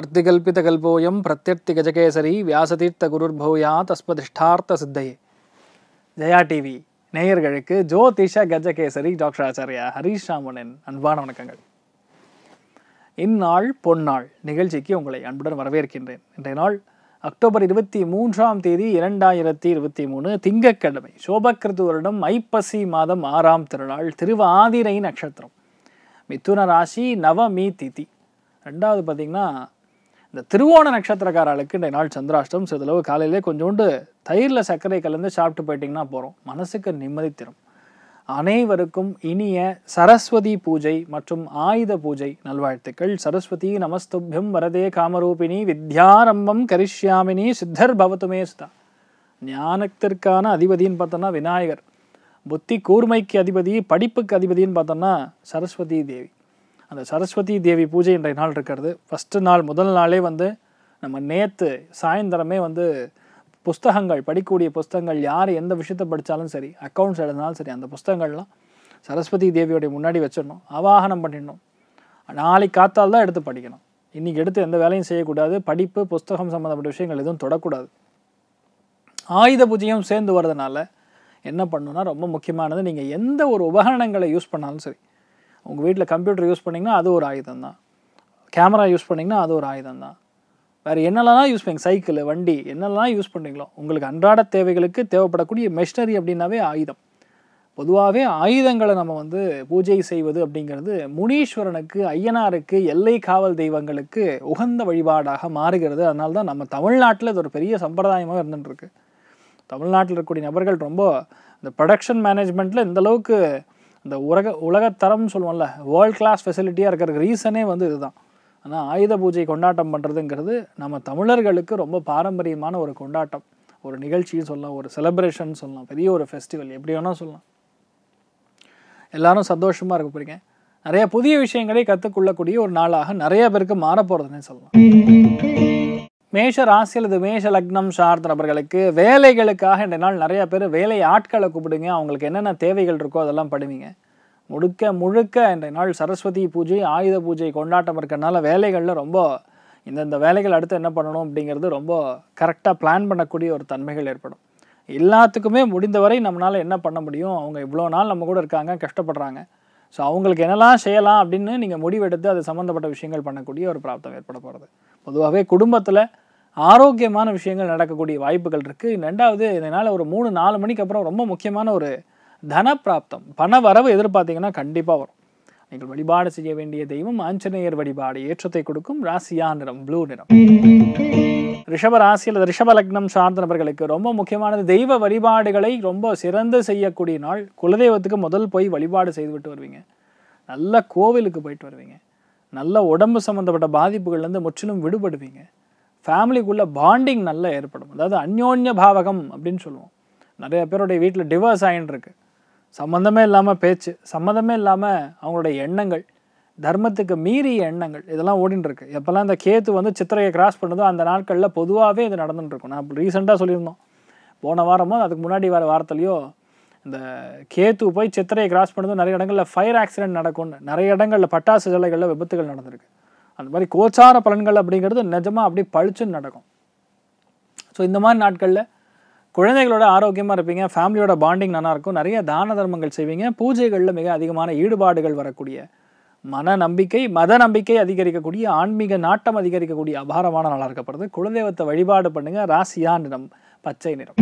அர்த்திகல்பிதகல்போயம் பிரத்யர்த்தி கஜகேசரி வியாசதீர்த்த குருர்பூயா தஸ்மதிஷ்டார்த்த சித்தையே ஜெயா டிவி நேயர்களுக்கு ஜோதிஷ கஜகேசரி டாக்டர் ஆச்சாரியா ஹரீஷ் ராமனின் அன்பான வணக்கங்கள் இந்நாள் பொன்னாள் நிகழ்ச்சிக்கு உங்களை அன்புடன் வரவேற்கின்றேன் இன்றைய நாள் அக்டோபர் இருபத்தி மூன்றாம் தேதி இரண்டாயிரத்தி இருபத்தி மூணு திங்கக்கிழமை சோபக்கிருது வருடம் ஐப்பசி மாதம் ஆறாம் திருநாள் திருவாதிரை நட்சத்திரம் மிதுன ராசி நவமி திதி ரெண்டாவது பார்த்திங்கன்னா இந்த திருவோண நட்சத்திரக்காரர்களுக்கு இந்த நாள் சந்திராஷ்டம் சிறிதளவு காலையிலே கொஞ்சோண்டு தயிரில் சர்க்கரை கலந்து சாப்பிட்டு போயிட்டிங்கன்னா போகிறோம் மனசுக்கு நிம்மதி தரும் அனைவருக்கும் இனிய சரஸ்வதி பூஜை மற்றும் ஆயுத பூஜை நல்வாழ்த்துக்கள் சரஸ்வதி நமஸ்துபியம் வரதே காமரூபிணி வித்யாரம்பம் கரிஷ்யாமினி சித்தர் பவத்துமே சுதா ஞானத்திற்கான அதிபதின்னு பார்த்தோம்னா விநாயகர் புத்தி கூர்மைக்கு அதிபதி படிப்புக்கு அதிபதின்னு பார்த்தோம்னா சரஸ்வதி தேவி அந்த சரஸ்வதி தேவி பூஜை இன்றைய நாள் இருக்கிறது ஃபஸ்ட்டு நாள் முதல் நாளே வந்து நம்ம நேற்று சாயந்தரமே வந்து புஸ்தகங்கள் படிக்கக்கூடிய புஸ்தகங்கள் யார் எந்த விஷயத்தை படித்தாலும் சரி அக்கௌண்ட்ஸ் எழுதினாலும் சரி அந்த புஸ்தகங்கள்லாம் சரஸ்வதி தேவியோடைய முன்னாடி வச்சிடணும் அவாகனம் பண்ணிடணும் நாளைக்கு காத்தால் தான் எடுத்து படிக்கணும் இன்றைக்கி எடுத்து எந்த வேலையும் செய்யக்கூடாது படிப்பு புஸ்தகம் சம்மந்தப்பட்ட விஷயங்கள் எதுவும் தொடக்கூடாது ஆயுத பூஜையும் சேர்ந்து வர்றதுனால என்ன பண்ணணும்னா ரொம்ப முக்கியமானது நீங்கள் எந்த ஒரு உபகரணங்களை யூஸ் பண்ணாலும் சரி உங்கள் வீட்டில் கம்ப்யூட்டர் யூஸ் பண்ணிங்கன்னா அது ஒரு ஆயுதம் தான் கேமரா யூஸ் பண்ணிங்கன்னா அது ஒரு ஆயுதம் தான் வேறு என்னெல்லாம் யூஸ் பண்ணுங்க சைக்கிள் வண்டி என்னெல்லாம் யூஸ் பண்ணுறீங்களோ உங்களுக்கு அன்றாட தேவைகளுக்கு தேவைப்படக்கூடிய மெஷினரி அப்படின்னாவே ஆயுதம் பொதுவாகவே ஆயுதங்களை நம்ம வந்து பூஜை செய்வது அப்படிங்கிறது முனீஸ்வரனுக்கு ஐயனாருக்கு எல்லை காவல் தெய்வங்களுக்கு உகந்த வழிபாடாக மாறுகிறது அதனால தான் நம்ம தமிழ்நாட்டில் இது ஒரு பெரிய சம்பிரதாயமாக இருந்துட்டுருக்கு தமிழ்நாட்டில் இருக்கக்கூடிய நபர்கள் ரொம்ப இந்த ப்ரொடக்ஷன் மேனேஜ்மெண்ட்டில் இந்தளவுக்கு இந்த உலக உலகத்தரம்னு சொல்லுவோம்ல வேர்ல்ட் கிளாஸ் ஃபெசிலிட்டியாக இருக்கிறதுக்கு ரீசனே வந்து இதுதான் ஆனால் ஆயுத பூஜை கொண்டாட்டம் பண்ணுறதுங்கிறது நம்ம தமிழர்களுக்கு ரொம்ப பாரம்பரியமான ஒரு கொண்டாட்டம் ஒரு நிகழ்ச்சின்னு சொல்லலாம் ஒரு செலப்ரேஷன் சொல்லலாம் பெரிய ஒரு ஃபெஸ்டிவல் எப்படி வேணால் சொல்லலாம் எல்லாரும் சந்தோஷமாக இருக்க போகிறீங்க நிறைய புதிய விஷயங்களை கற்றுக்கொள்ளக்கூடிய ஒரு நாளாக நிறைய பேருக்கு மாறப்போகிறதுனே சொல்லலாம் மேஷ ராசி அல்லது மேஷ லக்னம் சார்ந்த நபர்களுக்கு வேலைகளுக்காக இந்த நாள் நிறைய பேர் வேலை ஆட்களை கூப்பிடுங்க அவங்களுக்கு என்னென்ன தேவைகள் இருக்கோ அதெல்லாம் படுவீங்க முழுக்க முழுக்க இந்த நாள் சரஸ்வதி பூஜை ஆயுத பூஜை கொண்டாட்டம் இருக்கிறதுனால வேலைகளில் ரொம்ப இந்தந்த வேலைகள் அடுத்து என்ன பண்ணணும் அப்படிங்கிறது ரொம்ப கரெக்டாக பிளான் பண்ணக்கூடிய ஒரு தன்மைகள் ஏற்படும் எல்லாத்துக்குமே முடிந்தவரை நம்மளால் என்ன பண்ண முடியும் அவங்க இவ்வளோ நாள் நம்ம கூட இருக்காங்க கஷ்டப்படுறாங்க ஸோ அவங்களுக்கு என்னெல்லாம் செய்யலாம் அப்படின்னு நீங்கள் முடிவெடுத்து அது சம்மந்தப்பட்ட விஷயங்கள் பண்ணக்கூடிய ஒரு பிராப்தம் ஏற்பட போகிறது பொதுவாகவே குடும்பத்தில் ஆரோக்கியமான விஷயங்கள் நடக்கக்கூடிய வாய்ப்புகள் இருக்குது ரெண்டாவது இதனால் ஒரு மூணு நாலு மணிக்கு அப்புறம் ரொம்ப முக்கியமான ஒரு தன பிராப்தம் பண வரவு எதிர்பார்த்தீங்கன்னா கண்டிப்பாக வரும் நீங்கள் வழிபாடு செய்ய வேண்டிய தெய்வம் ஆஞ்சநேயர் வழிபாடு ஏற்றத்தை கொடுக்கும் ராசியா நிறம் ப்ளூ நிறம் ரிஷப ராசியில் ரிஷப லக்னம் நபர்களுக்கு ரொம்ப முக்கியமானது தெய்வ வழிபாடுகளை ரொம்ப சிறந்து செய்யக்கூடிய நாள் குலதெய்வத்துக்கு முதல் போய் வழிபாடு செய்துவிட்டு வருவீங்க நல்ல கோவிலுக்கு போயிட்டு வருவீங்க நல்ல உடம்பு சம்மந்தப்பட்ட பாதிப்புகள்லேருந்து முற்றிலும் விடுபடுவீங்க ஃபேமிலிக்குள்ளே பாண்டிங் நல்லா ஏற்படும் அதாவது அந்யோன்ய பாவகம் அப்படின்னு சொல்லுவோம் நிறைய பேருடைய வீட்டில் டிவர்ஸ் ஆகின்னு இருக்குது சம்மந்தமே இல்லாமல் பேச்சு சம்மந்தமே இல்லாமல் அவங்களுடைய எண்ணங்கள் தர்மத்துக்கு மீறிய எண்ணங்கள் இதெல்லாம் ஓடின்னு எப்போல்லாம் இந்த கேத்து வந்து சித்திரையை கிராஸ் பண்ணதோ அந்த நாட்களில் பொதுவாகவே இது இருக்கும் நான் ரீசெண்டாக சொல்லியிருந்தோம் போன வாரமோ அதுக்கு முன்னாடி வர வாரத்துலேயோ இந்த கேத்து போய் சித்திரையை கிராஸ் பண்ணதும் நிறைய இடங்களில் ஃபயர் ஆக்சிடென்ட் நடக்கும்னு நிறைய இடங்களில் பட்டாசு சிலைகளில் விபத்துகள் நடந்திருக்கு அந்த மாதிரி கோச்சார பலன்கள் அப்படிங்கிறது நிஜமாக அப்படியே பழிச்சுன்னு நடக்கும் ஸோ இந்த மாதிரி நாட்களில் குழந்தைகளோட ஆரோக்கியமாக இருப்பீங்க ஃபேமிலியோட பாண்டிங் நல்லாயிருக்கும் நிறைய தான தர்மங்கள் செய்வீங்க பூஜைகளில் மிக அதிகமான ஈடுபாடுகள் வரக்கூடிய மன நம்பிக்கை மத நம்பிக்கை அதிகரிக்கக்கூடிய ஆன்மீக நாட்டம் அதிகரிக்கக்கூடிய அபாரமான நாளாக இருக்கப்படுது குலதெய்வத்தை வழிபாடு பண்ணுங்க ராசியா நிறம் பச்சை நிறம்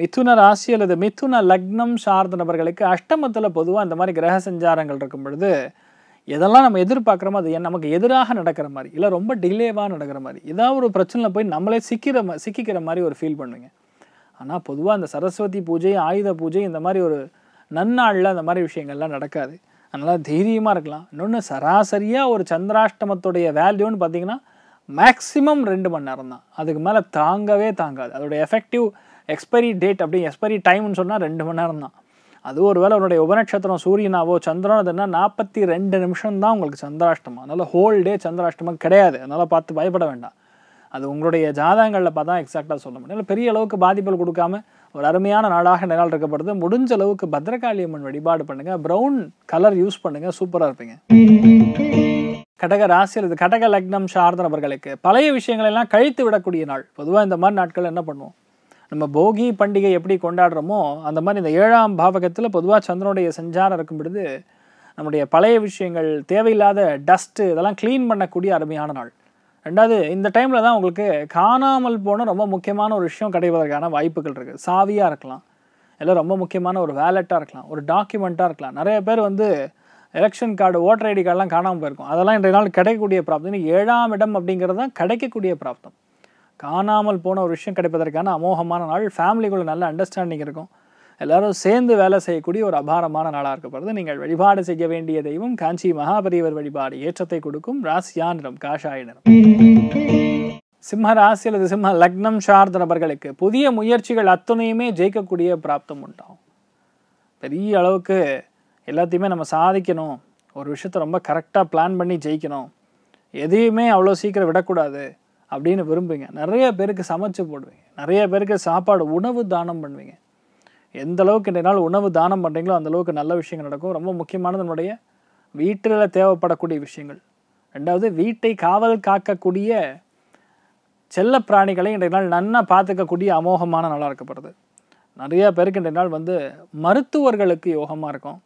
மிதுன ராசி அல்லது மிதுன லக்னம் சார்ந்த நபர்களுக்கு அஷ்டமத்தில் பொதுவாக இந்த மாதிரி கிரக சஞ்சாரங்கள் இருக்கும் பொழுது எதெல்லாம் நம்ம எதிர்பார்க்குறோமோ அது நமக்கு எதிராக நடக்கிற மாதிரி இல்லை ரொம்ப டிலேவாக நடக்கிற மாதிரி ஏதாவது ஒரு பிரச்சனையில் போய் நம்மளே சிக்கிற சிக்கிக்கிற மாதிரி ஒரு ஃபீல் பண்ணுங்க ஆனால் பொதுவாக அந்த சரஸ்வதி பூஜை ஆயுத பூஜை இந்த மாதிரி ஒரு நன்னாளில் அந்த மாதிரி விஷயங்கள்லாம் நடக்காது அதனால் தைரியமாக இருக்கலாம் இன்னொன்று சராசரியாக ஒரு சந்திராஷ்டமத்துடைய வேல்யூன்னு பார்த்தீங்கன்னா மேக்ஸிமம் ரெண்டு மணி நேரம் தான் அதுக்கு மேலே தாங்கவே தாங்காது அதோடய எஃபெக்டிவ் எக்ஸ்பைரி டேட் அப்படி எக்ஸ்பைரி டைம்னு சொன்னால் ரெண்டு மணி நேரம் தான் அது ஒரு வேளை உன்னுடைய உபநட்சத்திரம் சூரியனாவோ சந்திரனோ அதுனா நாற்பத்தி ரெண்டு நிமிஷம் தான் உங்களுக்கு சந்திராஷ்டமம் அதனால் ஹோல் டே சந்திராஷ்டமம் கிடையாது அதனால் பார்த்து பயப்பட வேண்டாம் அது உங்களுடைய ஜாதகங்களில் பார்த்தா எக்ஸாக்டாக சொல்ல முடியும் இல்லை பெரிய அளவுக்கு பாதிப்புகள் கொடுக்காம ஒரு அருமையான நாடாக நிகழ் இருக்கப்படுது முடிஞ்ச அளவுக்கு பத்ரகாளி அம்மன் வழிபாடு பண்ணுங்கள் ப்ரௌன் கலர் யூஸ் பண்ணுங்கள் சூப்பராக இருப்பீங்க கடக ராசியில் இது கடக லக்னம் சார்ந்த நபர்களுக்கு பழைய விஷயங்களெல்லாம் கழித்து விடக்கூடிய நாள் பொதுவாக இந்த மாதிரி நாட்கள் என்ன பண்ணுவோம் நம்ம போகி பண்டிகை எப்படி கொண்டாடுறோமோ அந்த மாதிரி இந்த ஏழாம் பாவகத்தில் பொதுவாக சந்திரனுடைய செஞ்சாரம் இருக்கும் பொழுது நம்முடைய பழைய விஷயங்கள் தேவையில்லாத டஸ்ட்டு இதெல்லாம் க்ளீன் பண்ணக்கூடிய அருமையான நாள் ரெண்டாவது இந்த டைமில் தான் உங்களுக்கு காணாமல் போன ரொம்ப முக்கியமான ஒரு விஷயம் கிடைப்பதற்கான வாய்ப்புகள் இருக்குது சாவியாக இருக்கலாம் இல்லை ரொம்ப முக்கியமான ஒரு வேலெட்டாக இருக்கலாம் ஒரு டாக்குமெண்ட்டாக இருக்கலாம் நிறைய பேர் வந்து எலெக்ஷன் கார்டு ஓட்டர் ஐடி கார்டெலாம் காணாமல் போயிருக்கும் அதெல்லாம் இன்றைய நாள் கிடைக்கக்கூடிய பிராப்தம் ஏழாம் இடம் அப்படிங்கிறது தான் கிடைக்கக்கூடிய பிராப்தம் காணாமல் போன ஒரு விஷயம் கிடைப்பதற்கான அமோகமான நாள் ஃபேமிலிக்குள்ள நல்ல அண்டர்ஸ்டாண்டிங் இருக்கும் எல்லாரும் சேர்ந்து வேலை செய்யக்கூடிய ஒரு அபாரமான நாளாக இருக்கப்படுது நீங்கள் வழிபாடு செய்ய வேண்டிய தெய்வம் காஞ்சி மகாபரிவர் வழிபாடு ஏற்றத்தை கொடுக்கும் ராசியா நிறம் காஷாய நிறம் சிம்ம ராசி அல்லது சிம்ம லக்னம் சார்ந்த நபர்களுக்கு புதிய முயற்சிகள் அத்துணையுமே ஜெயிக்கக்கூடிய பிராப்தம் உண்டாகும் பெரிய அளவுக்கு எல்லாத்தையுமே நம்ம சாதிக்கணும் ஒரு விஷயத்தை ரொம்ப கரெக்டாக பிளான் பண்ணி ஜெயிக்கணும் எதையுமே அவ்வளோ சீக்கிரம் விடக்கூடாது அப்படின்னு விரும்புவீங்க நிறைய பேருக்கு சமைச்சு போடுவீங்க நிறைய பேருக்கு சாப்பாடு உணவு தானம் பண்ணுவீங்க எந்த அளவுக்கு நாள் உணவு தானம் பண்ணுறீங்களோ அந்தளவுக்கு நல்ல விஷயங்கள் நடக்கும் ரொம்ப முக்கியமானது நம்மளுடைய வீட்டில் தேவைப்படக்கூடிய விஷயங்கள் ரெண்டாவது வீட்டை காவல் காக்கக்கூடிய செல்ல பிராணிகளை இன்றைய நாள் நன்னா பார்த்துக்கக்கூடிய அமோகமான நாளாக இருக்கப்படுது நிறையா பேருக்கு இன்றைய நாள் வந்து மருத்துவர்களுக்கு யோகமாக இருக்கும்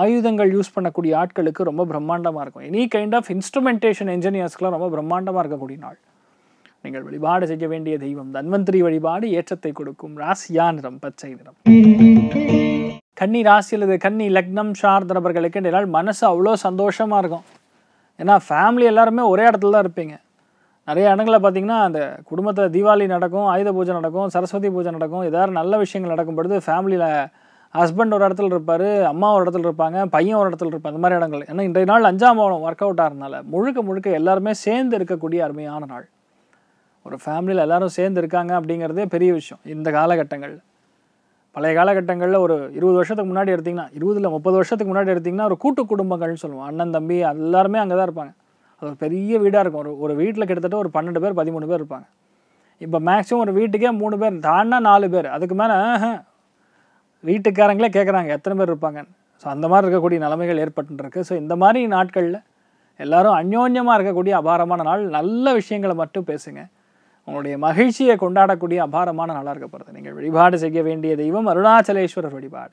ஆயுதங்கள் யூஸ் பண்ணக்கூடிய ஆட்களுக்கு ரொம்ப பிரம்மாண்டமாக இருக்கும் எனி கைண்ட் ஆஃப் இன்ஸ்ட்ருமெண்டேஷன் என்ஜினியர்ஸ்க்குலாம் ரொம்ப பிரம்மாண்டமாக இருக்கக்கூடிய நாள் நீங்கள் வழிபாடு செய்ய வேண்டிய தெய்வம் தன்வந்திரி வழிபாடு ஏற்றத்தை கொடுக்கும் ராசியா நிறம் பச்சை நிறம் கன்னி ராசியில் இது கன்னி லக்னம் சார்ந்த நபர்களுக்கு நாள் மனசு அவ்வளோ சந்தோஷமாக இருக்கும் ஏன்னா ஃபேமிலி எல்லாருமே ஒரே இடத்துல தான் இருப்பீங்க நிறைய இடங்களில் பார்த்தீங்கன்னா அந்த குடும்பத்தில் தீபாவளி நடக்கும் ஆயுத பூஜை நடக்கும் சரஸ்வதி பூஜை நடக்கும் ஏதாவது நல்ல விஷயங்கள் நடக்கும் பொழுது ஃபேமிலியில் ஹஸ்பண்ட் ஒரு இடத்துல இருப்பார் அம்மா ஒரு இடத்துல இருப்பாங்க பையன் ஒரு இடத்துல இருப்பாங்க அந்த மாதிரி இடங்கள் ஏன்னா இன்றைய நாள் அஞ்சாம் ஒர்க் அவுட்டாக ஆகிறதுனால முழுக்க முழுக்க எல்லாருமே சேர்ந்து இருக்கக்கூடிய அருமையான நாள் ஒரு ஃபேமிலியில் எல்லோரும் சேர்ந்து இருக்காங்க அப்படிங்கிறதே பெரிய விஷயம் இந்த காலகட்டங்களில் பழைய காலகட்டங்களில் ஒரு இருபது வருஷத்துக்கு முன்னாடி எடுத்திங்கன்னா இருபதில் முப்பது வருஷத்துக்கு முன்னாடி எடுத்திங்கன்னா ஒரு கூட்டு குடும்பங்கள்னு சொல்லுவோம் அண்ணன் தம்பி எல்லாருமே அங்கே தான் இருப்பாங்க அது ஒரு பெரிய வீடாக இருக்கும் ஒரு ஒரு வீட்டில் கிட்டத்தட்ட ஒரு பன்னெண்டு பேர் பதிமூணு பேர் இருப்பாங்க இப்போ மேக்ஸிமம் ஒரு வீட்டுக்கே மூணு பேர் தாண்டா நாலு பேர் அதுக்கு மேலே வீட்டுக்காரங்களே கேட்குறாங்க எத்தனை பேர் இருப்பாங்க ஸோ அந்த மாதிரி இருக்கக்கூடிய நிலைமைகள் ஏற்பட்டுருக்கு ஸோ இந்த மாதிரி நாட்களில் எல்லோரும் அந்யோன்யமாக இருக்கக்கூடிய அபாரமான நாள் நல்ல விஷயங்களை மட்டும் பேசுங்கள் உங்களுடைய மகிழ்ச்சியை கொண்டாடக்கூடிய அபாரமான நாளாக இருக்கப்படுது நீங்கள் வழிபாடு செய்ய வேண்டிய தெய்வம் அருணாச்சலேஸ்வரர் வழிபாடு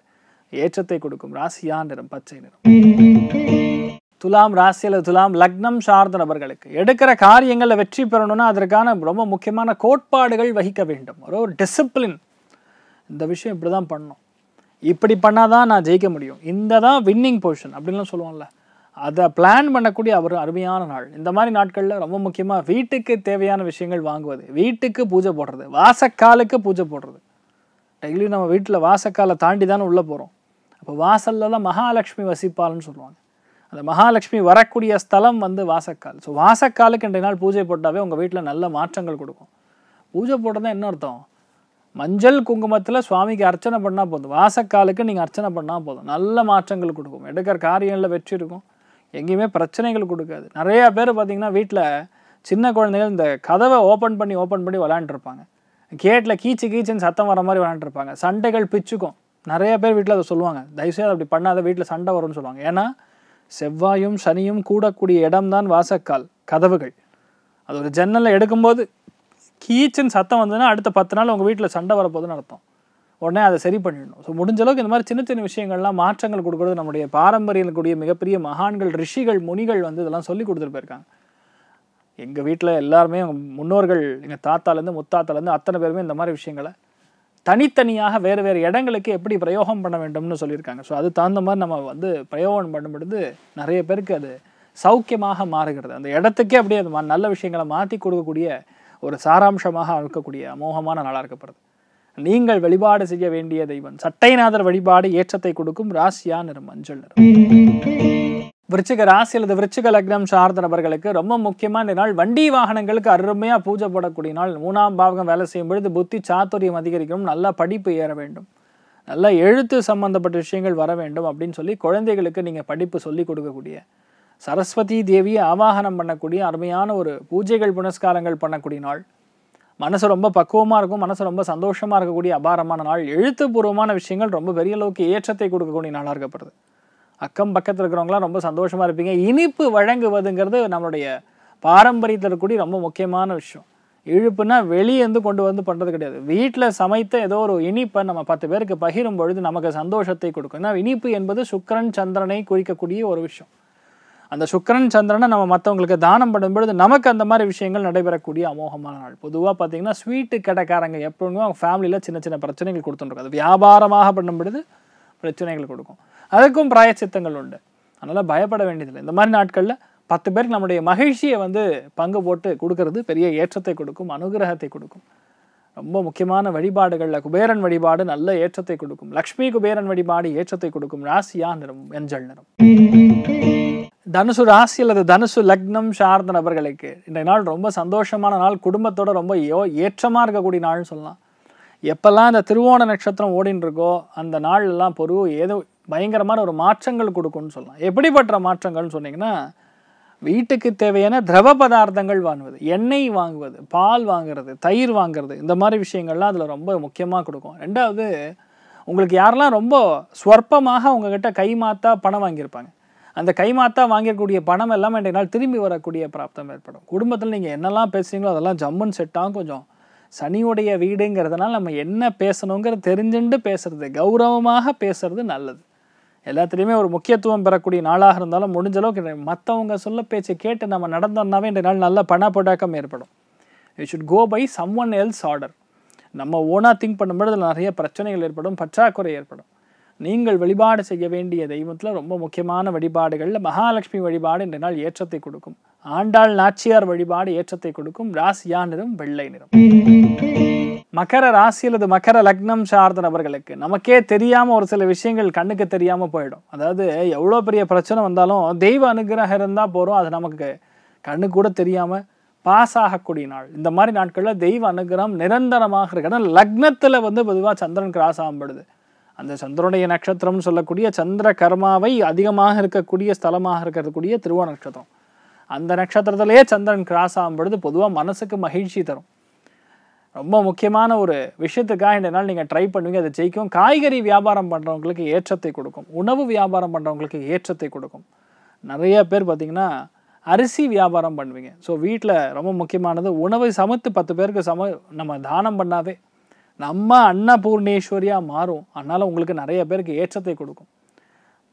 ஏற்றத்தை கொடுக்கும் ராசியா நிறம் பச்சை நிறம் துலாம் அல்லது துலாம் லக்னம் சார்ந்த நபர்களுக்கு எடுக்கிற காரியங்களில் வெற்றி பெறணும்னா அதற்கான ரொம்ப முக்கியமான கோட்பாடுகள் வகிக்க வேண்டும் ஒரு ஒரு டிசிப்ளின் இந்த விஷயம் இப்படி தான் பண்ணணும் இப்படி பண்ணாதான் நான் ஜெயிக்க முடியும் இந்த தான் வின்னிங் பொசிஷன் அப்படின்லாம் சொல்லுவோம்ல அதை பிளான் பண்ணக்கூடிய அவர் அருமையான நாள் இந்த மாதிரி நாட்களில் ரொம்ப முக்கியமாக வீட்டுக்கு தேவையான விஷயங்கள் வாங்குவது வீட்டுக்கு பூஜை போடுறது வாசக்காலுக்கு பூஜை போடுறது டெய்லி நம்ம வீட்டில் வாசக்காலை தாண்டி தானே உள்ளே போகிறோம் அப்போ வாசலில் தான் மகாலட்சுமி வசிப்பால்னு சொல்லுவாங்க அந்த மகாலட்சுமி வரக்கூடிய ஸ்தலம் வந்து வாசக்கால் ஸோ வாசக்காலுக்கு இன்றைய நாள் பூஜை போட்டாவே உங்கள் வீட்டில் நல்ல மாற்றங்கள் கொடுக்கும் பூஜை போட்டதான் என்ன அர்த்தம் மஞ்சள் குங்குமத்தில் சுவாமிக்கு அர்ச்சனை பண்ணால் போதும் வாசக்காலுக்கு நீங்கள் அர்ச்சனை பண்ணால் போதும் நல்ல மாற்றங்கள் கொடுக்கும் எடுக்கிற காரியங்களில் வெற்றி இருக்கும் எங்கேயுமே பிரச்சனைகள் கொடுக்காது நிறையா பேர் பார்த்திங்கன்னா வீட்டில் சின்ன குழந்தைகள் இந்த கதவை ஓப்பன் பண்ணி ஓப்பன் பண்ணி விளாண்டுருப்பாங்க கேட்டில் கீச்சு கீச்சுன்னு சத்தம் வர மாதிரி விளாண்டுருப்பாங்க சண்டைகள் பிச்சுக்கும் நிறைய பேர் வீட்டில் அதை சொல்லுவாங்க தயவுசெய்து அப்படி பண்ணாத வீட்டில் சண்டை வரும்னு சொல்லுவாங்க ஏன்னா செவ்வாயும் சனியும் கூடக்கூடிய இடம்தான் வாசக்கால் கதவுகள் அது ஒரு ஜன்னலில் எடுக்கும்போது கீச்சுன்னு சத்தம் வந்ததுன்னா அடுத்த பத்து நாள் உங்கள் வீட்டில் சண்டை வரப்போகுதுன்னு அர்த்தம் உடனே அதை சரி பண்ணிடணும் ஸோ முடிஞ்ச அளவுக்கு இந்த மாதிரி சின்ன சின்ன விஷயங்கள்லாம் மாற்றங்கள் கொடுக்குறது நம்முடைய பாரம்பரியம் கூடிய மிகப்பெரிய மகான்கள் ரிஷிகள் முனிகள் வந்து இதெல்லாம் சொல்லி கொடுத்துட்டு போயிருக்காங்க எங்கள் வீட்டில் எல்லாருமே முன்னோர்கள் எங்கள் தாத்தாலேருந்து முத்தாத்தாலேருந்து அத்தனை பேருமே இந்த மாதிரி விஷயங்களை தனித்தனியாக வேறு வேறு இடங்களுக்கு எப்படி பிரயோகம் பண்ண வேண்டும்னு சொல்லியிருக்காங்க ஸோ அது தகுந்த மாதிரி நம்ம வந்து பிரயோகம் பண்ணும்பொழுது நிறைய பேருக்கு அது சௌக்கியமாக மாறுகிறது அந்த இடத்துக்கே அப்படியே அது நல்ல விஷயங்களை மாற்றி கொடுக்கக்கூடிய ஒரு சாராம்சமாக இருக்கக்கூடிய அமோகமான நாளாக இருக்கப்படுது நீங்கள் வழிபாடு செய்ய வேண்டிய தெய்வம் சட்டைநாதர் வழிபாடு ஏற்றத்தை கொடுக்கும் ராசியா நிறம் மஞ்சள் நிறம் விருச்சிக ராசி அல்லது விருச்சிக லக்னம் சார்ந்த நபர்களுக்கு ரொம்ப முக்கியமான நாள் வண்டி வாகனங்களுக்கு அருமையாக பூஜை போடக்கூடிய நாள் மூணாம் பாவகம் வேலை செய்யும் பொழுது புத்தி சாத்துரியம் அதிகரிக்கணும் நல்லா படிப்பு ஏற வேண்டும் நல்லா எழுத்து சம்பந்தப்பட்ட விஷயங்கள் வர வேண்டும் அப்படின்னு சொல்லி குழந்தைகளுக்கு நீங்கள் படிப்பு சொல்லி கொடுக்கக்கூடிய சரஸ்வதி தேவியை ஆவாகனம் பண்ணக்கூடிய அருமையான ஒரு பூஜைகள் புனஸ்காரங்கள் பண்ணக்கூடிய நாள் மனசு ரொம்ப பக்குவமாக இருக்கும் மனசு ரொம்ப சந்தோஷமாக இருக்கக்கூடிய அபாரமான நாள் எழுத்துப்பூர்வமான விஷயங்கள் ரொம்ப பெரிய அளவுக்கு ஏற்றத்தை கொடுக்கக்கூடிய நாளாக இருக்கப்படுது அக்கம் பக்கத்தில் இருக்கிறவங்களாம் ரொம்ப சந்தோஷமாக இருப்பீங்க இனிப்பு வழங்குவதுங்கிறது நம்மளுடைய பாரம்பரியத்தில் இருக்கக்கூடிய ரொம்ப முக்கியமான விஷயம் இழுப்புனா இருந்து கொண்டு வந்து பண்ணுறது கிடையாது வீட்டில் சமைத்த ஏதோ ஒரு இனிப்பை நம்ம பத்து பேருக்கு பகிரும் பொழுது நமக்கு சந்தோஷத்தை கொடுக்கும் ஏன்னா இனிப்பு என்பது சுக்கரன் சந்திரனை குறிக்கக்கூடிய ஒரு விஷயம் அந்த சுக்கரன் சந்திரனை நம்ம மற்றவங்களுக்கு தானம் பண்ணும்பொழுது நமக்கு அந்த மாதிரி விஷயங்கள் நடைபெறக்கூடிய அமோகமான நாள் பொதுவாக பார்த்தீங்கன்னா ஸ்வீட்டு கடைக்காரங்க எப்பொழுதும் அவங்க ஃபேமிலியில் சின்ன சின்ன பிரச்சனைகள் கொடுத்துருக்கும் அது வியாபாரமாக பண்ணும்பொழுது பிரச்சனைகள் கொடுக்கும் அதுக்கும் பிராயச்சித்தங்கள் உண்டு அதனால் பயப்பட வேண்டியதில்லை இந்த மாதிரி நாட்களில் பத்து பேருக்கு நம்முடைய மகிழ்ச்சியை வந்து பங்கு போட்டு கொடுக்கறது பெரிய ஏற்றத்தை கொடுக்கும் அனுகிரகத்தை கொடுக்கும் ரொம்ப முக்கியமான வழிபாடுகளில் குபேரன் வழிபாடு நல்ல ஏற்றத்தை கொடுக்கும் லக்ஷ்மி குபேரன் வழிபாடு ஏற்றத்தை கொடுக்கும் ராசியா நிறம் எஞ்சல் நிறம் தனுசு ராசி அல்லது தனுசு லக்னம் சார்ந்த நபர்களுக்கு இன்றைய நாள் ரொம்ப சந்தோஷமான நாள் குடும்பத்தோட ரொம்ப யோ ஏற்றமாக இருக்கக்கூடிய நாள்னு சொல்லலாம் எப்பெல்லாம் இந்த திருவோண நட்சத்திரம் ஓடின்னு இருக்கோ அந்த நாள்லாம் பொருள் ஏதோ பயங்கரமான ஒரு மாற்றங்கள் கொடுக்கும்னு சொல்லலாம் எப்படிப்பட்ட மாற்றங்கள்னு சொன்னிங்கன்னா வீட்டுக்கு தேவையான திரவ பதார்த்தங்கள் வாங்குவது எண்ணெய் வாங்குவது பால் வாங்குறது தயிர் வாங்குறது இந்த மாதிரி விஷயங்கள்லாம் அதில் ரொம்ப முக்கியமாக கொடுக்கும் ரெண்டாவது உங்களுக்கு யாரெல்லாம் ரொம்ப சொற்பமாக உங்ககிட்ட மாற்றா பணம் வாங்கியிருப்பாங்க அந்த கைமாத்தா வாங்கக்கூடிய பணம் எல்லாம் இன்றைய நாள் திரும்பி வரக்கூடிய பிராப்தம் ஏற்படும் குடும்பத்தில் நீங்கள் என்னெல்லாம் பேசுகிறீங்களோ அதெல்லாம் ஜம்முன் செட்டாக கொஞ்சம் சனியுடைய வீடுங்கிறதுனால நம்ம என்ன பேசணுங்கிற தெரிஞ்சுண்டு பேசுறது கௌரவமாக பேசுறது நல்லது எல்லாத்துலேயுமே ஒரு முக்கியத்துவம் பெறக்கூடிய நாளாக இருந்தாலும் முடிஞ்ச அளவுக்கு மற்றவங்க சொல்ல பேச்சை கேட்டு நம்ம நடந்தோம்னாவே இந்த நாள் நல்ல பண ஏற்படும் you should go by someone else order நம்ம ஓனாக திங்க் பண்ணும்போது அதில் நிறைய பிரச்சனைகள் ஏற்படும் பற்றாக்குறை ஏற்படும் நீங்கள் வழிபாடு செய்ய வேண்டிய தெய்வத்தில் ரொம்ப முக்கியமான வழிபாடுகளில் மகாலட்சுமி வழிபாடு இந்த நாள் ஏற்றத்தை கொடுக்கும் ஆண்டாள் நாச்சியார் வழிபாடு ஏற்றத்தை கொடுக்கும் ராசியா நிறம் வெள்ளை நிறம் மகர ராசி அல்லது மகர லக்னம் சார்ந்த நபர்களுக்கு நமக்கே தெரியாம ஒரு சில விஷயங்கள் கண்ணுக்கு தெரியாம போயிடும் அதாவது எவ்வளோ பெரிய பிரச்சனை வந்தாலும் தெய்வ அனுகிரகம் இருந்தா போறோம் அது நமக்கு கண்ணு கூட தெரியாம பாஸ் ஆகக்கூடிய நாள் இந்த மாதிரி நாட்களில் தெய்வ அனுகிரகம் நிரந்தரமாக இருக்கணும் லக்னத்தில் வந்து பொதுவாக சந்திரன் கிராஸ் ஆகும்படுது அந்த சந்திரனுடைய நட்சத்திரம்னு சொல்லக்கூடிய சந்திர கர்மாவை அதிகமாக இருக்கக்கூடிய ஸ்தலமாக இருக்கக்கூடிய திருவோ நட்சத்திரம் அந்த நட்சத்திரத்திலேயே சந்திரன் கிராஸ் ஆகும் பொழுது பொதுவாக மனசுக்கு மகிழ்ச்சி தரும் ரொம்ப முக்கியமான ஒரு விஷயத்துக்காக இந்த நாள் நீங்கள் ட்ரை பண்ணுவீங்க அதை ஜெயிக்கும் காய்கறி வியாபாரம் பண்ணுறவங்களுக்கு ஏற்றத்தை கொடுக்கும் உணவு வியாபாரம் பண்ணுறவங்களுக்கு ஏற்றத்தை கொடுக்கும் நிறைய பேர் பார்த்திங்கன்னா அரிசி வியாபாரம் பண்ணுவீங்க ஸோ வீட்டில் ரொம்ப முக்கியமானது உணவை சமைத்து பத்து பேருக்கு சம நம்ம தானம் பண்ணாவே நம்ம அன்னபூர்ணேஸ்வரியாக மாறும் அதனால் உங்களுக்கு நிறைய பேருக்கு ஏற்றத்தை கொடுக்கும்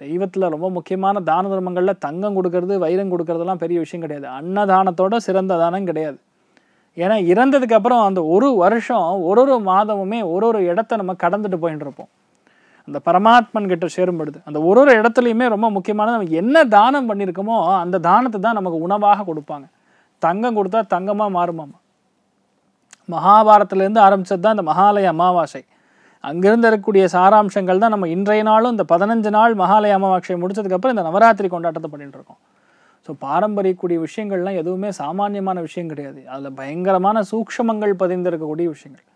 தெய்வத்தில் ரொம்ப முக்கியமான தான தர்மங்களில் தங்கம் கொடுக்கறது வைரம் கொடுக்கறதெல்லாம் பெரிய விஷயம் கிடையாது அன்னதானத்தோட சிறந்த தானம் கிடையாது ஏன்னா இறந்ததுக்கு அப்புறம் அந்த ஒரு வருஷம் ஒரு ஒரு மாதமுமே ஒரு ஒரு இடத்த நம்ம கடந்துட்டு போயிட்டு இருப்போம் அந்த பரமாத்மன் கிட்ட சேரும்படுது அந்த ஒரு ஒரு இடத்துலையுமே ரொம்ப முக்கியமான நம்ம என்ன தானம் பண்ணியிருக்கோமோ அந்த தானத்தை தான் நமக்கு உணவாக கொடுப்பாங்க தங்கம் கொடுத்தா தங்கமாக மாறுமாமா மகாபாரத்திலேருந்து ஆரம்பித்தது தான் இந்த மகாலய அமாவாசை அங்கிருந்து இருக்கக்கூடிய சாராம்சங்கள் தான் நம்ம இன்றைய நாளும் இந்த பதினஞ்சு நாள் மகாலய அமாவாசை முடிச்சதுக்கப்புறம் இந்த நவராத்திரி கொண்டாட்டத்தை பண்ணிட்டு இருக்கோம் ஸோ பாரம்பரியக்கூடிய விஷயங்கள்லாம் எதுவுமே சாமானியமான விஷயம் கிடையாது அதில் பயங்கரமான சூக்ஷமங்கள் பதிந்திருக்கக்கூடிய விஷயங்கள்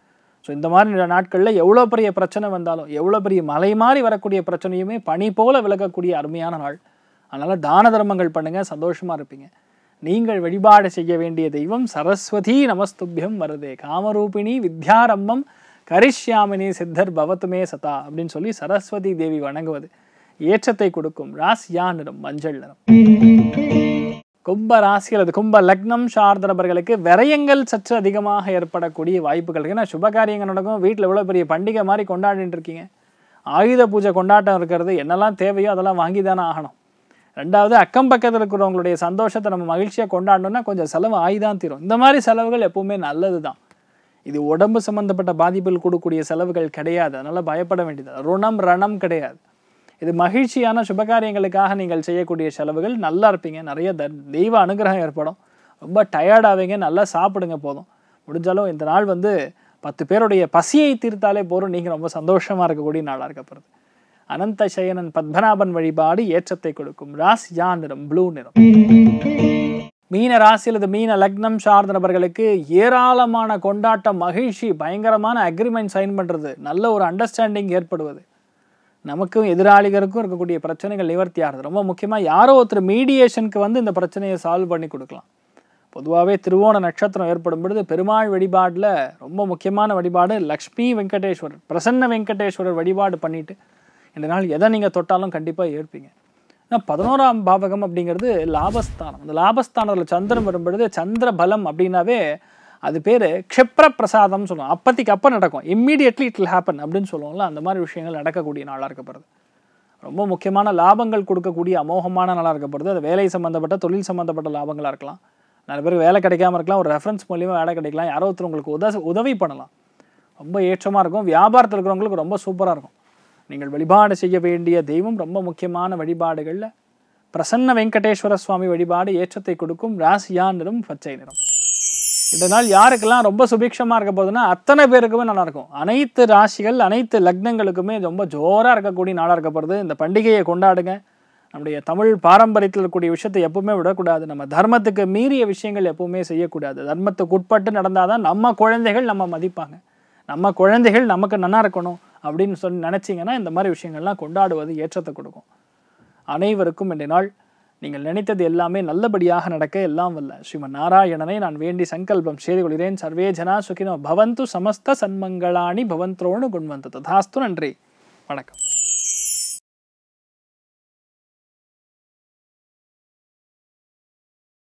ஸோ இந்த மாதிரி நாட்களில் எவ்வளோ பெரிய பிரச்சனை வந்தாலும் எவ்வளோ பெரிய மலை மாதிரி வரக்கூடிய பிரச்சனையுமே பனி போல் விலகக்கூடிய அருமையான நாள் அதனால் தான தர்மங்கள் பண்ணுங்கள் சந்தோஷமாக இருப்பீங்க நீங்கள் வழிபாடு செய்ய வேண்டிய தெய்வம் சரஸ்வதி நமஸ்துபியம் வருதே காமரூபிணி வித்யாரம்பம் கரிஷ்யாமினி சித்தர் பவத்துமே சதா அப்படின்னு சொல்லி சரஸ்வதி தேவி வணங்குவது ஏற்றத்தை கொடுக்கும் ராசியா நிறம் மஞ்சள் நிறம் கும்ப ராசி அல்லது கும்ப லக்னம் நபர்களுக்கு விரயங்கள் சற்று அதிகமாக ஏற்படக்கூடிய வாய்ப்புகள் ஏன்னா சுபகாரியங்கள் நடக்கும் வீட்டில் இவ்வளோ பெரிய பண்டிகை மாதிரி கொண்டாடிட்டு இருக்கீங்க ஆயுத பூஜை கொண்டாட்டம் இருக்கிறது என்னெல்லாம் தேவையோ அதெல்லாம் வாங்கி தானே ஆகணும் ரெண்டாவது அக்கம் பக்கத்தில் இருக்கிறவங்களுடைய சந்தோஷத்தை நம்ம மகிழ்ச்சியாக கொண்டாடணும்னா கொஞ்சம் செலவு ஆகி தான் தீரும் இந்த மாதிரி செலவுகள் எப்போவுமே நல்லது தான் இது உடம்பு சம்மந்தப்பட்ட பாதிப்பில் கூடக்கூடிய செலவுகள் கிடையாது அதனால் பயப்பட வேண்டியது ருணம் ரணம் கிடையாது இது மகிழ்ச்சியான சுபகாரியங்களுக்காக நீங்கள் செய்யக்கூடிய செலவுகள் நல்லா இருப்பீங்க நிறைய த தெய்வ அனுகிரகம் ஏற்படும் ரொம்ப டயர்டாவீங்க நல்லா சாப்பிடுங்க போதும் முடிஞ்சாலும் இந்த நாள் வந்து பத்து பேருடைய பசியை தீர்த்தாலே போகிறோம் நீங்கள் ரொம்ப சந்தோஷமாக இருக்கக்கூடிய நாளாக இருக்கப்படுது அனந்த சயனன் பத்மநாபன் வழிபாடு ஏற்றத்தை கொடுக்கும் ராசி ஜா நிறம் ப்ளூ நிறம் மீன ராசி அல்லது மீன லக்னம் சார்ந்த நபர்களுக்கு ஏராளமான கொண்டாட்ட மகிழ்ச்சி பயங்கரமான அக்ரிமெண்ட் சைன் பண்ணுறது நல்ல ஒரு அண்டர்ஸ்டாண்டிங் ஏற்படுவது நமக்கும் எதிராளிகளுக்கும் இருக்கக்கூடிய பிரச்சனைகள் நிவர்த்தி ஆகிறது ரொம்ப முக்கியமாக யாரோ ஒருத்தர் மீடியேஷனுக்கு வந்து இந்த பிரச்சனையை சால்வ் பண்ணி கொடுக்கலாம் பொதுவாகவே திருவோண நட்சத்திரம் ஏற்படும் பொழுது பெருமாள் வழிபாட்டில் ரொம்ப முக்கியமான வழிபாடு லக்ஷ்மி வெங்கடேஸ்வரர் பிரசன்ன வெங்கடேஸ்வரர் வழிபாடு பண்ணிவிட்டு இந்த நாள் எதை நீங்கள் தொட்டாலும் கண்டிப்பாக ஏற்பீங்க ஆனால் பதினோராம் பாவகம் அப்படிங்கிறது லாபஸ்தானம் அந்த லாபஸ்தானத்தில் சந்திரன் வரும்பொழுது சந்திர பலம் அப்படின்னாவே அது பேர் க்ஷிப்ர பிரசாதம்னு சொல்லுவோம் அப்போதைக்கு அப்போ நடக்கும் இம்மீடியட்லி இட் வில் ஹேப்பன் அப்படின்னு சொல்லுவோம்ல அந்த மாதிரி விஷயங்கள் நடக்கக்கூடிய நாளாக இருக்கப்படுது ரொம்ப முக்கியமான லாபங்கள் கொடுக்கக்கூடிய அமோகமான நாளாக இருக்கப்படுது அது வேலை சம்மந்தப்பட்ட தொழில் சம்மந்தப்பட்ட லாபங்களாக இருக்கலாம் நிறைய பேர் வேலை கிடைக்காம இருக்கலாம் ஒரு ரெஃபரன்ஸ் மூலியமாக வேலை கிடைக்கலாம் யாரோ ஒருத்தர் உங்களுக்கு உதவி உதவி பண்ணலாம் ரொம்ப ஏற்றமாக இருக்கும் வியாபாரத்தில் இருக்கிறவங்களுக்கு ரொம்ப சூப்பராக இருக்கும் நீங்கள் வழிபாடு செய்ய வேண்டிய தெய்வம் ரொம்ப முக்கியமான வழிபாடுகளில் பிரசன்ன வெங்கடேஸ்வர சுவாமி வழிபாடு ஏற்றத்தை கொடுக்கும் ராசியா நிறம் பச்சை நிறம் இதனால் யாருக்கெல்லாம் ரொம்ப சுபிக்ஷமாக இருக்க போகுதுன்னா அத்தனை பேருக்குமே நல்லாயிருக்கும் அனைத்து ராசிகள் அனைத்து லக்னங்களுக்குமே ரொம்ப ஜோராக இருக்கக்கூடிய நாளாக இருக்க போகிறது இந்த பண்டிகையை கொண்டாடுங்க நம்முடைய தமிழ் பாரம்பரியத்தில் இருக்கக்கூடிய விஷயத்தை எப்பவுமே விடக்கூடாது நம்ம தர்மத்துக்கு மீறிய விஷயங்கள் எப்பவுமே செய்யக்கூடாது தர்மத்துக்கு உட்பட்டு நடந்தால் தான் நம்ம குழந்தைகள் நம்ம மதிப்பாங்க நம்ம குழந்தைகள் நமக்கு நல்லா இருக்கணும் அப்படின்னு சொல்லி நினச்சிங்கன்னா இந்த மாதிரி விஷயங்கள்லாம் கொண்டாடுவது ஏற்றத்தை கொடுக்கும் அனைவருக்கும் இன்றைய நாள் நீங்கள் நினைத்தது எல்லாமே நல்லபடியாக நடக்க எல்லாம் வல்ல ஸ்ரீமன் நாராயணனை நான் வேண்டி சங்கல்பம் செய்து கொள்கிறேன் சர்வே ஜனா சுகினோ பவந்து சமஸ்த சன்மங்களாணி பவந்தோனு குண்வந்தது ததாஸ்து நன்றி வணக்கம்